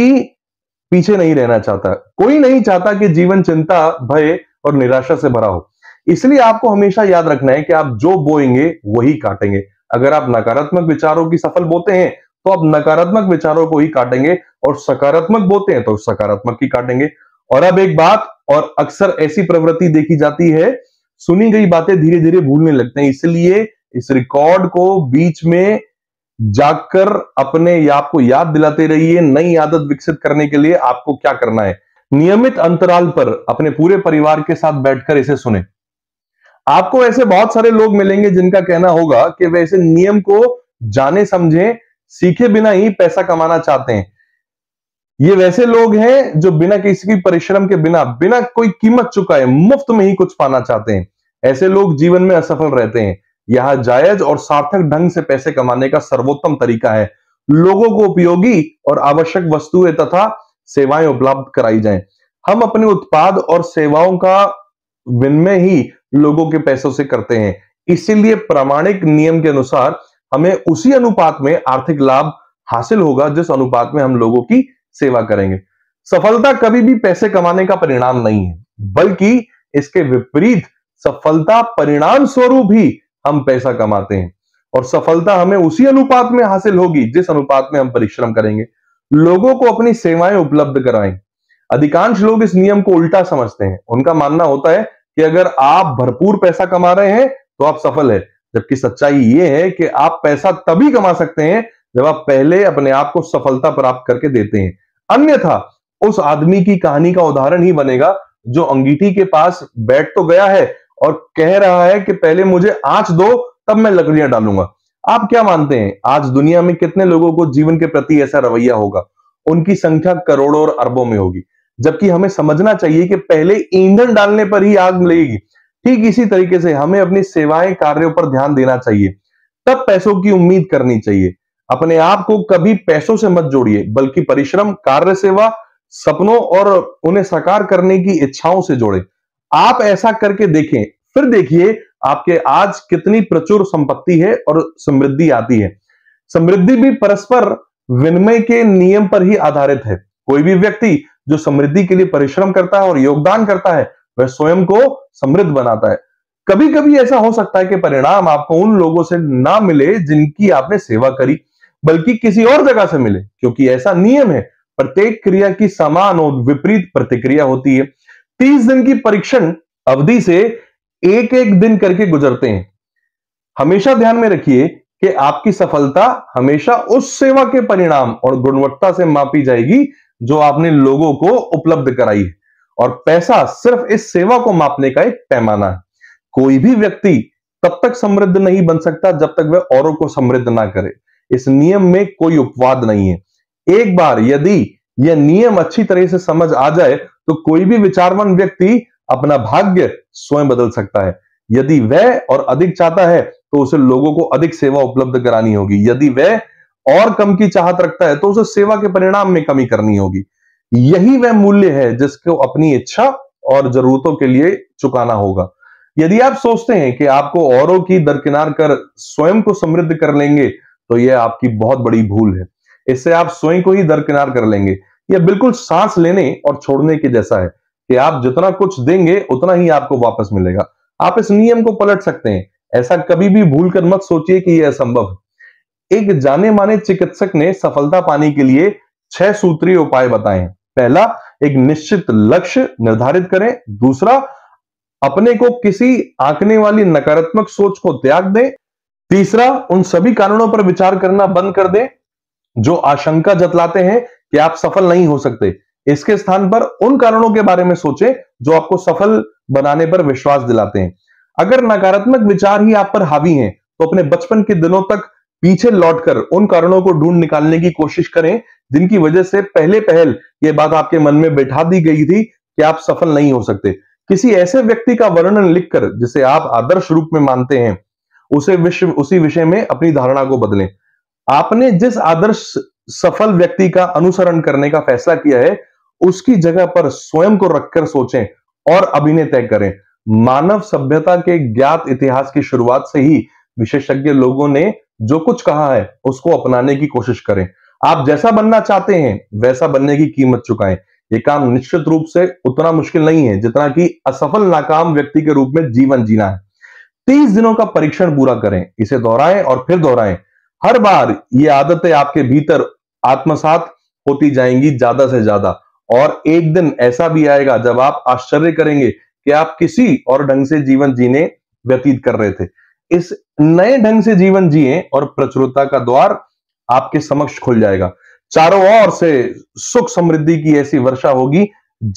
Speaker 1: पीछे नहीं रहना चाहता कोई नहीं चाहता कि जीवन चिंता भय और निराशा से भरा हो इसलिए आपको हमेशा याद रखना है कि आप जो बोएंगे वही काटेंगे अगर आप नकारात्मक विचारों की सफल बोते हैं तो आप नकारात्मक विचारों को ही काटेंगे और सकारात्मक बोते हैं तो सकारात्मक ही काटेंगे और अब एक बात और अक्सर ऐसी प्रवृत्ति देखी जाती है सुनी गई बातें धीरे धीरे भूलने लगते हैं इसलिए इस रिकॉर्ड को बीच में जाकर अपने आपको याद दिलाते रहिए नई आदत विकसित करने के लिए आपको क्या करना है नियमित अंतराल पर अपने पूरे परिवार के साथ बैठकर इसे सुने आपको ऐसे बहुत सारे लोग मिलेंगे जिनका कहना होगा कि वे ऐसे नियम को जाने समझे सीखे बिना ही पैसा कमाना चाहते हैं ये वैसे लोग हैं जो बिना किसी की परिश्रम के बिना बिना कोई कीमत चुकाए मुफ्त में ही कुछ पाना चाहते हैं ऐसे लोग जीवन में असफल रहते हैं यह जायज और सार्थक ढंग से पैसे कमाने का सर्वोत्तम तरीका है लोगों को उपयोगी और आवश्यक वस्तुएं तथा सेवाएं उपलब्ध कराई जाएं। हम अपने उत्पाद और सेवाओं का विनिमय ही लोगों के पैसों से करते हैं इसीलिए प्रामाणिक नियम के अनुसार हमें उसी अनुपात में आर्थिक लाभ हासिल होगा जिस अनुपात में हम लोगों की सेवा करेंगे सफलता कभी भी पैसे कमाने का परिणाम नहीं है बल्कि इसके विपरीत सफलता परिणाम स्वरूप ही हम पैसा कमाते हैं और सफलता हमें उसी अनुपात में हासिल होगी जिस अनुपात में हम परिश्रम करेंगे लोगों को अपनी सेवाएं उपलब्ध कराएं अधिकांश लोग इस नियम को उल्टा समझते हैं उनका मानना होता है कि अगर आप भरपूर पैसा कमा रहे हैं तो आप सफल है जबकि सच्चाई ये है कि आप पैसा तभी कमा सकते हैं जब आप पहले अपने आप को सफलता प्राप्त करके देते हैं अन्यथा उस आदमी की कहानी का उदाहरण ही बनेगा जो अंगीठी के पास बैठ तो गया है और कह रहा है कि पहले मुझे आंच दो तब मैं लकड़ियां डालूंगा आप क्या मानते हैं आज दुनिया में कितने लोगों को जीवन के प्रति ऐसा रवैया होगा उनकी संख्या करोड़ों और अरबों में होगी जबकि हमें समझना चाहिए कि पहले ईंधन डालने पर ही आग लगेगी ठीक इसी तरीके से हमें अपनी सेवाएं कार्यों पर ध्यान देना चाहिए तब पैसों की उम्मीद करनी चाहिए अपने आप को कभी पैसों से मत जोड़िए बल्कि परिश्रम कार्य सेवा सपनों और उन्हें साकार करने की इच्छाओं से जोड़े आप ऐसा करके देखें फिर देखिए आपके आज कितनी प्रचुर संपत्ति है और समृद्धि आती है समृद्धि भी परस्पर विनिमय के नियम पर ही आधारित है कोई भी व्यक्ति जो समृद्धि के लिए परिश्रम करता है और योगदान करता है वह स्वयं को समृद्ध बनाता है कभी कभी ऐसा हो सकता है कि परिणाम आपको उन लोगों से ना मिले जिनकी आपने सेवा करी बल्कि किसी और जगह से मिले क्योंकि ऐसा नियम है प्रत्येक क्रिया की समान और विपरीत प्रतिक्रिया होती है तीस दिन की परीक्षण अवधि से एक एक दिन करके गुजरते हैं हमेशा ध्यान में रखिए कि आपकी सफलता हमेशा उस सेवा के परिणाम और गुणवत्ता से मापी जाएगी जो आपने लोगों को उपलब्ध कराई है और पैसा सिर्फ इस सेवा को मापने का एक पैमाना है कोई भी व्यक्ति तब तक समृद्ध नहीं बन सकता जब तक वह औरों को समृद्ध ना करे इस नियम में कोई उपवाद नहीं है एक बार यदि यह नियम अच्छी तरह से समझ आ जाए तो कोई भी विचारवान व्यक्ति अपना भाग्य स्वयं बदल सकता है यदि वह और अधिक चाहता है तो उसे लोगों को अधिक सेवा उपलब्ध करानी होगी यदि वह और कम की चाहत रखता है तो उसे सेवा के परिणाम में कमी करनी होगी यही वह मूल्य है जिसको अपनी इच्छा और जरूरतों के लिए चुकाना होगा यदि आप सोचते हैं कि आपको औरों की दरकिनार कर स्वयं को समृद्ध कर लेंगे तो यह आपकी बहुत बड़ी भूल है इससे आप स्वयं को ही दरकिनार कर लेंगे यह बिल्कुल सांस लेने और छोड़ने के जैसा है कि आप जितना कुछ देंगे उतना ही आपको वापस मिलेगा आप इस नियम को पलट सकते हैं ऐसा कभी भी भूल कर मत सोचिए कि यह असंभव है एक जाने माने चिकित्सक ने सफलता पाने के लिए छह सूत्रीय उपाय बताए पहला एक निश्चित लक्ष्य निर्धारित करें दूसरा अपने को किसी आंकने वाली नकारात्मक सोच को त्याग दें तीसरा उन सभी कारणों पर विचार करना बंद कर दें जो आशंका जतलाते हैं कि आप सफल नहीं हो सकते इसके स्थान पर उन कारणों के बारे में सोचें जो आपको सफल बनाने पर विश्वास दिलाते हैं अगर नकारात्मक विचार ही आप पर हावी हैं तो अपने बचपन के दिनों तक पीछे लौटकर उन कारणों को ढूंढ निकालने की कोशिश करें जिनकी वजह से पहले पहल ये बात आपके मन में बैठा दी गई थी कि आप सफल नहीं हो सकते किसी ऐसे व्यक्ति का वर्णन लिखकर जिसे आप आदर्श रूप में मानते हैं उसे विश्व उसी विषय में अपनी धारणा को बदलें आपने जिस आदर्श सफल व्यक्ति का अनुसरण करने का फैसला किया है उसकी जगह पर स्वयं को रखकर सोचें और अभिनय तय करें मानव सभ्यता के ज्ञात इतिहास की शुरुआत से ही विशेषज्ञ लोगों ने जो कुछ कहा है उसको अपनाने की कोशिश करें आप जैसा बनना चाहते हैं वैसा बनने की कीमत चुकाएं ये काम निश्चित रूप से उतना मुश्किल नहीं है जितना कि असफल नाकाम व्यक्ति के रूप में जीवन जीना है तीस दिनों का परीक्षण पूरा करें इसे दोहराएं और फिर दोहराएं हर बार ये आदतें आपके भीतर आत्मसात होती जाएंगी ज्यादा से ज्यादा और एक दिन ऐसा भी आएगा जब आप आश्चर्य करेंगे कि आप किसी और ढंग से जीवन जीने व्यतीत कर रहे थे इस नए ढंग से जीवन जिए और प्रचुरता का द्वार आपके समक्ष खुल जाएगा चारों ओर से सुख समृद्धि की ऐसी वर्षा होगी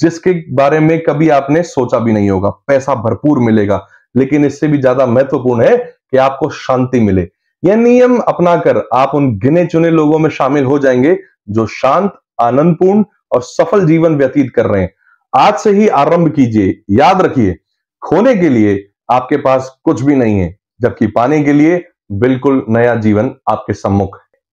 Speaker 1: जिसके बारे में कभी आपने सोचा भी नहीं होगा पैसा भरपूर मिलेगा लेकिन इससे भी ज्यादा महत्वपूर्ण है कि आपको शांति मिले यह नियम अपनाकर आप उन गिने चुने लोगों में शामिल हो जाएंगे जो शांत आनंदपूर्ण और सफल जीवन व्यतीत कर रहे हैं आज से ही आरंभ कीजिए याद रखिए खोने के लिए आपके पास कुछ भी नहीं है जबकि पाने के लिए बिल्कुल नया जीवन आपके सम्मुख है